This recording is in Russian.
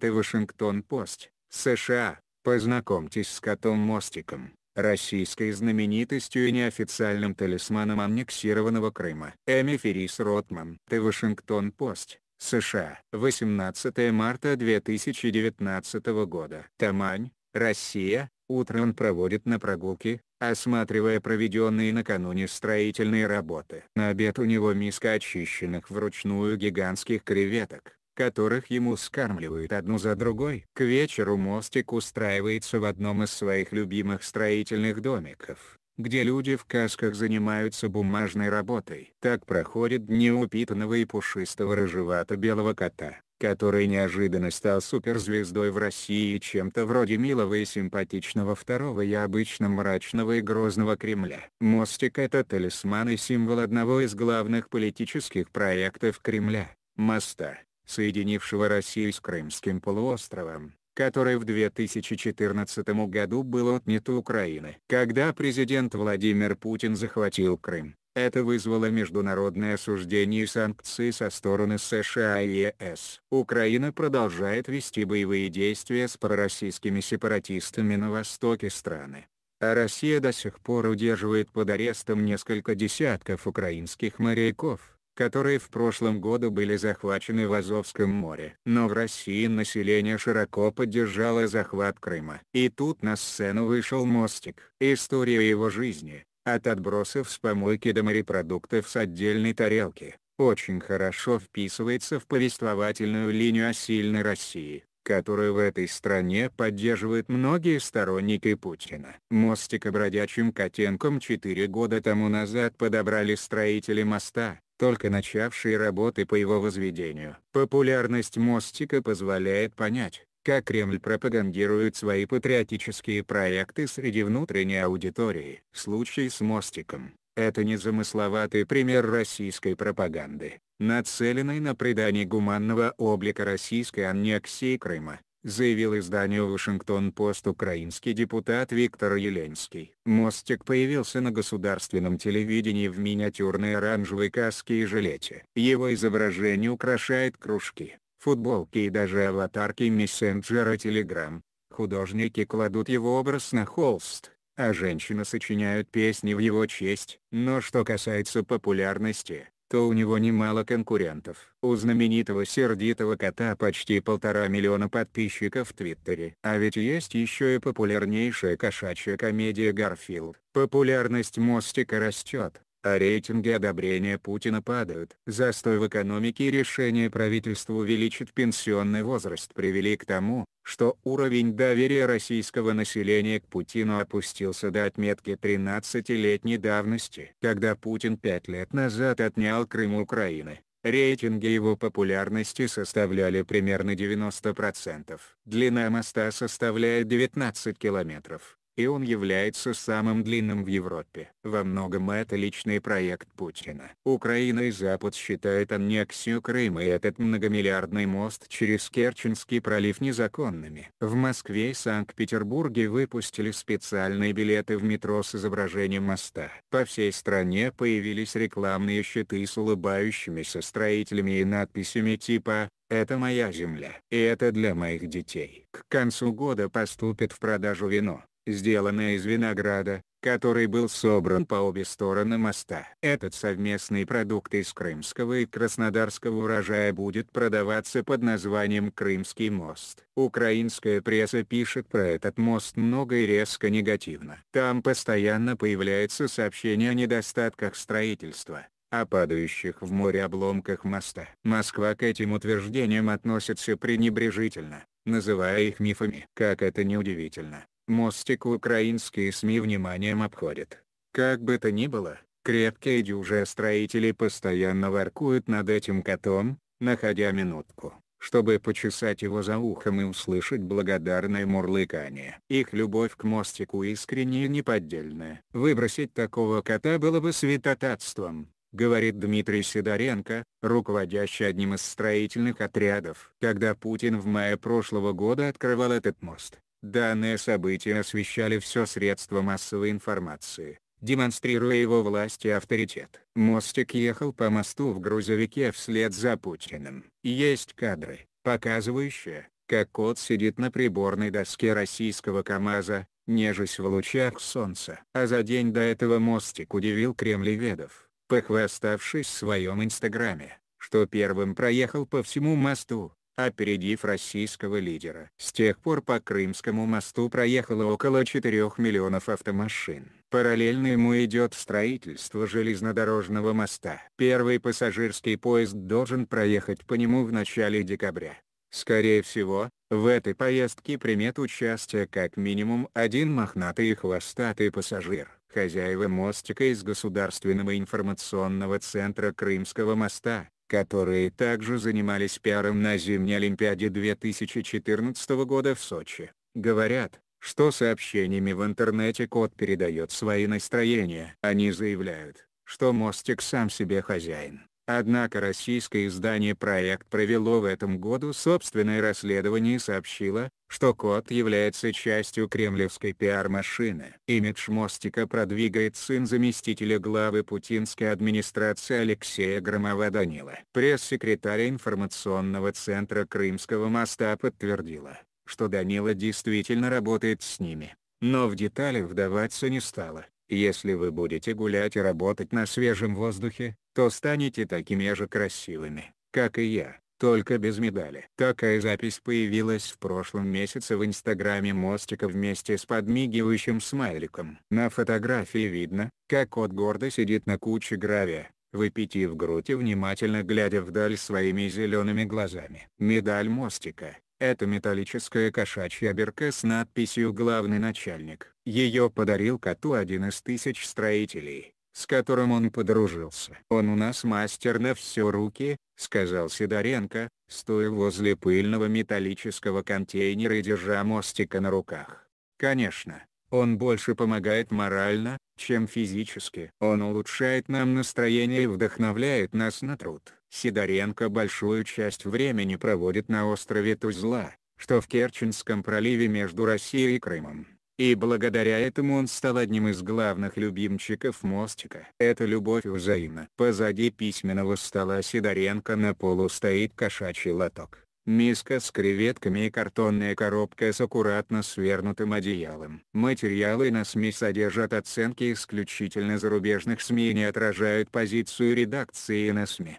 Ты Вашингтон-Пост, США. Познакомьтесь с котом Мостиком, российской знаменитостью и неофициальным талисманом аннексированного Крыма. Эми Феррис Ротман. Ты Вашингтон-Пост, США. 18 марта 2019 года. Тамань, Россия. Утро он проводит на прогулке, осматривая проведенные накануне строительные работы. На обед у него миска очищенных вручную гигантских креветок которых ему скармливают одну за другой. К вечеру мостик устраивается в одном из своих любимых строительных домиков где люди в касках занимаются бумажной работой. Так проходит дни упитанного и пушистого рыжевато-белого кота, который неожиданно стал суперзвездой в России чем-то вроде милого и симпатичного второго и обычно мрачного и грозного Кремля. Мостик — это талисман и символ одного из главных политических проектов Кремля — моста соединившего Россию с Крымским полуостровом, который в 2014 году был отнят у Украины. Когда президент Владимир Путин захватил Крым, это вызвало международное осуждение и санкции со стороны США и ЕС. Украина продолжает вести боевые действия с пророссийскими сепаратистами на востоке страны. А Россия до сих пор удерживает под арестом несколько десятков украинских моряков, которые в прошлом году были захвачены в Азовском море. Но в России население широко поддержало захват Крыма. И тут на сцену вышел Мостик. История его жизни, от отбросов с помойки до морепродуктов с отдельной тарелки, очень хорошо вписывается в повествовательную линию о сильной России которую в этой стране поддерживают многие сторонники Путина. Мостик бродячим котенком 4 года тому назад подобрали строители моста, только начавшие работы по его возведению. Популярность мостика позволяет понять, как Кремль пропагандирует свои патриотические проекты среди внутренней аудитории. Случай с мостиком – это незамысловатый пример российской пропаганды, нацеленной на придание гуманного облика российской аннексии Крыма заявил изданию «Вашингтон-Пост» украинский депутат Виктор Еленский. Мостик появился на государственном телевидении в миниатюрной оранжевой каске и жилете. Его изображение украшает кружки, футболки и даже аватарки мессенджера Telegram. Художники кладут его образ на холст, а женщины сочиняют песни в его честь. Но что касается популярности, то у него немало конкурентов. У знаменитого сердитого кота почти полтора миллиона подписчиков в Твиттере. А ведь есть еще и популярнейшая кошачья комедия «Гарфилд». Популярность Мостика растет, а рейтинги одобрения Путина падают. Застой в экономике и решение правительства увеличить пенсионный возраст привели к тому, что уровень доверия российского населения к Путину опустился до отметки 13-летней давности. Когда Путин пять лет назад отнял Крым у Украины, рейтинги его популярности составляли примерно 90%. Длина моста составляет 19 километров и он является самым длинным в Европе. Во многом это личный проект Путина. Украина и Запад считают аннексию Крыма и этот многомиллиардный мост через Керченский пролив незаконными. В Москве и Санкт-Петербурге выпустили специальные билеты в метро с изображением моста. По всей стране появились рекламные щиты с улыбающимися строителями и надписями типа это моя земля. И это для моих детей. К концу года поступит в продажу вино, сделанная из винограда, который был собран по обе стороны моста. Этот совместный продукт из крымского и краснодарского урожая будет продаваться под названием «Крымский мост». Украинская пресса пишет про этот мост много и резко негативно. Там постоянно появляются сообщения о недостатках строительства о падающих в море обломках моста. Москва к этим утверждениям относится пренебрежительно, называя их мифами. Как это неудивительно, Мостик украинские СМИ вниманием обходят. Как бы то ни было, крепкие дюже строители постоянно воркуют над этим котом, находя минутку, чтобы почесать его за ухом и услышать благодарное мурлыкание. Их любовь к мостику искренне и неподдельная. Выбросить такого кота было бы святотатством, говорит Дмитрий Сидоренко, руководящий одним из строительных отрядов. Когда Путин в мае прошлого года открывал этот мост, Данное событие освещали все средства массовой информации, демонстрируя его власть и авторитет. Мостик ехал по мосту в грузовике вслед за Путиным. Есть кадры, показывающие, как кот сидит на приборной доске российского КАМАЗа, нежась в лучах солнца. А за день до этого мостик удивил кремлеведов, похваставшись в своем инстаграме, что первым проехал по всему мосту, опередив российского лидера. С тех пор по Крымскому мосту проехало около 4 миллионов автомашин. Параллельно ему идет строительство железнодорожного моста. Первый пассажирский поезд должен проехать по нему в начале декабря. Скорее всего, в этой поездке примет участие как минимум один мохнатый и хвостатый пассажир. Хозяева мостика из Государственного информационного центра Крымского моста, которые также занимались пиаром на зимней Олимпиаде 2014 года в Сочи, говорят, что сообщениями в интернете кот передает свои настроения. Они заявляют, что мостик сам себе хозяин. Однако российское издание «Проект» провело в этом году собственное расследование и сообщило, что код является частью кремлевской пиар-машины. Имидж мостика продвигает сын заместителя главы путинской администрации Алексея Громова-Данила. Пресс-секретарь информационного центра Крымского моста подтвердила, что Данила действительно работает с ними, но в детали вдаваться не стала. Если вы будете гулять и работать на свежем воздухе, то станете такими же красивыми, как и я, только без медали. Такая запись появилась в прошлом месяце в инстаграме Мостика вместе с подмигивающим смайликом. На фотографии видно, как кот гордо сидит на куче гравия, выпитив грудь и внимательно глядя вдаль своими зелеными глазами. Медаль Мостика это металлическая кошачья бирка с надписью «Главный начальник». Ее подарил коту один из тысяч строителей, с которым он подружился. «Он у нас мастер на все руки», — сказал Сидоренко, стоя возле пыльного металлического контейнера и держа мостика на руках. Конечно, он больше помогает морально, чем физически. Он улучшает нам настроение и вдохновляет нас на труд. Сидоренко большую часть времени проводит на острове Тузла, что в Керченском проливе между Россией и Крымом. И благодаря этому он стал одним из главных любимчиков мостика. Эта любовь взаимна. Позади письменного стола Сидоренко на полу стоит кошачий лоток миска с креветками и картонная коробка с аккуратно свернутым одеялом. Материалы на СМИ содержат оценки исключительно зарубежных СМИ и не отражают позицию редакции на СМИ.